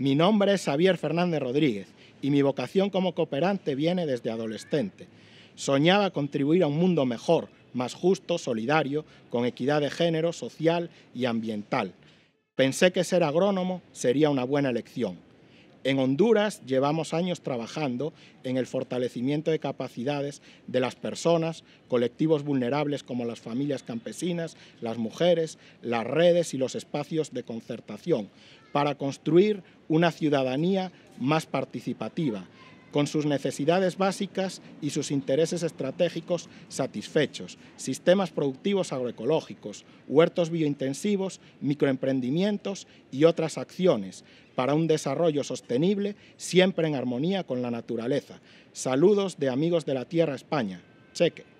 Mi nombre es Javier Fernández Rodríguez y mi vocación como cooperante viene desde adolescente. Soñaba contribuir a un mundo mejor, más justo, solidario, con equidad de género, social y ambiental. Pensé que ser agrónomo sería una buena elección. En Honduras llevamos años trabajando en el fortalecimiento de capacidades de las personas, colectivos vulnerables como las familias campesinas, las mujeres, las redes y los espacios de concertación, para construir una ciudadanía más participativa con sus necesidades básicas y sus intereses estratégicos satisfechos, sistemas productivos agroecológicos, huertos biointensivos, microemprendimientos y otras acciones para un desarrollo sostenible siempre en armonía con la naturaleza. Saludos de amigos de la Tierra España. Cheque.